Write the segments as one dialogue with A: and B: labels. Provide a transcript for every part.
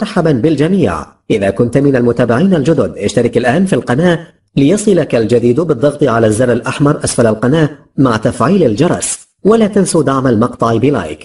A: مرحبا بالجميع إذا كنت من المتابعين الجدد اشترك الآن في القناة ليصلك الجديد بالضغط على الزر الأحمر أسفل القناة مع تفعيل الجرس ولا تنسوا دعم المقطع بلايك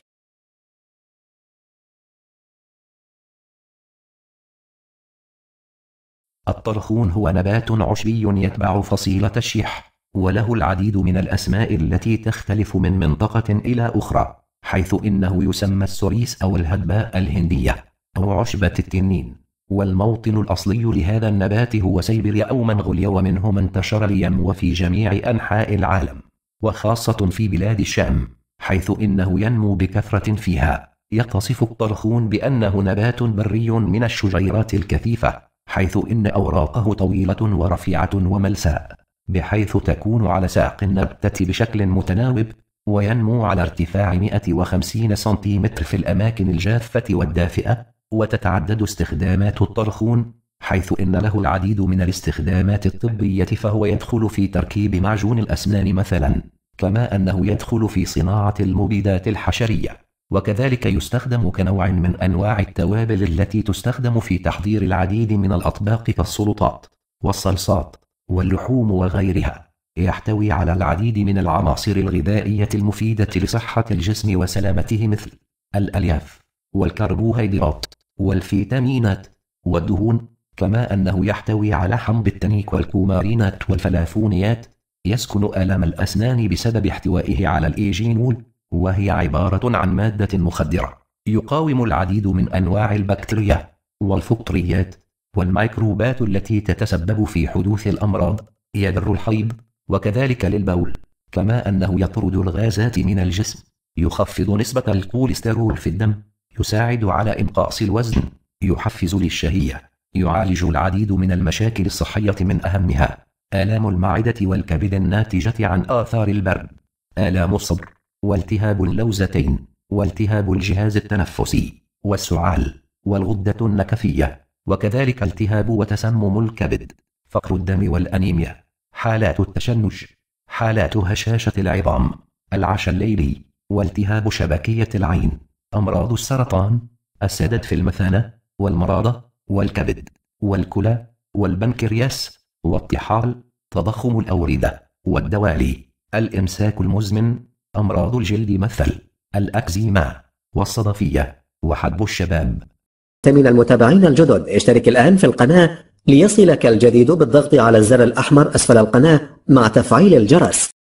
A: الطرخون هو نبات عشبي يتبع فصيلة الشيح وله العديد من الأسماء التي تختلف من منطقة إلى أخرى حيث إنه يسمى السوريس أو الهدباء الهندية أو عشبة التنين والموطن الأصلي لهذا النبات هو سيبيريا أو منغوليا ومنه ما انتشر ليم وفي جميع أنحاء العالم وخاصة في بلاد الشام حيث إنه ينمو بكثرة فيها يتصف الطرخون بأنه نبات بري من الشجيرات الكثيفة حيث إن أوراقه طويلة ورفيعة وملساء بحيث تكون على ساق النبتة بشكل متناوب وينمو على ارتفاع 150 سنتيمتر في الأماكن الجافة والدافئة وتتعدد استخدامات الطرخون حيث إن له العديد من الاستخدامات الطبية فهو يدخل في تركيب معجون الأسنان مثلا كما أنه يدخل في صناعة المبيدات الحشرية وكذلك يستخدم كنوع من أنواع التوابل التي تستخدم في تحضير العديد من الأطباق كالسلطات والصلصات واللحوم وغيرها يحتوي على العديد من العناصر الغذائية المفيدة لصحة الجسم وسلامته مثل الألياف والكربوهيدرات والفيتامينات والدهون كما أنه يحتوي على حمض التنيك والكومارينات والفلافونيات يسكن آلام الأسنان بسبب احتوائه على الإيجينول وهي عبارة عن مادة مخدرة يقاوم العديد من أنواع البكتيريا والفطريات والميكروبات التي تتسبب في حدوث الأمراض يدر الحيض وكذلك للبول كما أنه يطرد الغازات من الجسم يخفض نسبة الكوليسترول في الدم تساعد على إنقاص الوزن يحفز للشهية يعالج العديد من المشاكل الصحية من أهمها آلام المعدة والكبد الناتجة عن آثار البرد آلام الصدر والتهاب اللوزتين والتهاب الجهاز التنفسي والسعال والغدة النكفية وكذلك التهاب وتسمم الكبد فقر الدم والأنيميا حالات التشنج حالات هشاشة العظام العشى الليلي والتهاب شبكية العين أمراض السرطان السدد في المثانة والمرارة والكبد والكلى والبنكرياس والطحال تضخم الأوردة والدوالي الإمساك المزمن أمراض الجلد مثل الأكزيما والصدفية وحب الشباب من المتابعين الجدد اشترك الآن في القناة ليصلك الجديد بالضغط على الزر الأحمر أسفل القناة مع تفعيل الجرس